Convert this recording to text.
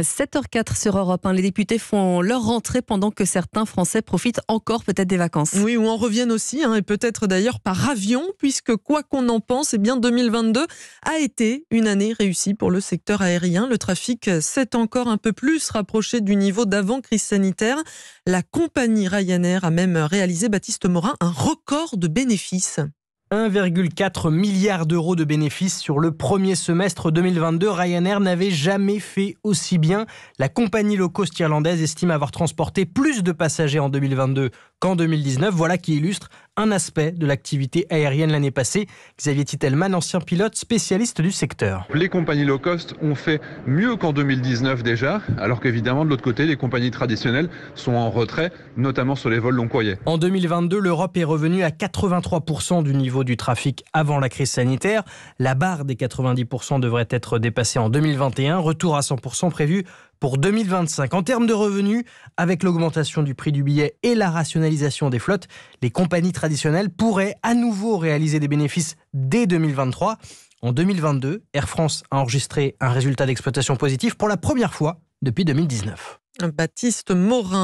7h04 sur Europe hein, Les députés font leur rentrée pendant que certains Français profitent encore peut-être des vacances. Oui, ou en reviennent aussi, hein, et peut-être d'ailleurs par avion, puisque quoi qu'on en pense, eh bien 2022 a été une année réussie pour le secteur aérien. Le trafic s'est encore un peu plus rapproché du niveau d'avant crise sanitaire. La compagnie Ryanair a même réalisé, Baptiste Morin, un record de bénéfices. 1,4 milliard d'euros de bénéfices sur le premier semestre 2022. Ryanair n'avait jamais fait aussi bien. La compagnie low cost irlandaise estime avoir transporté plus de passagers en 2022 qu'en 2019. Voilà qui illustre un aspect de l'activité aérienne l'année passée. Xavier Titelman, ancien pilote spécialiste du secteur. Les compagnies low cost ont fait mieux qu'en 2019 déjà, alors qu'évidemment de l'autre côté, les compagnies traditionnelles sont en retrait, notamment sur les vols long courriers. En 2022, l'Europe est revenue à 83% du niveau du trafic avant la crise sanitaire. La barre des 90% devrait être dépassée en 2021, retour à 100% prévu pour 2025. En termes de revenus, avec l'augmentation du prix du billet et la rationalisation des flottes, les compagnies traditionnelles pourraient à nouveau réaliser des bénéfices dès 2023. En 2022, Air France a enregistré un résultat d'exploitation positif pour la première fois depuis 2019. Baptiste Morin.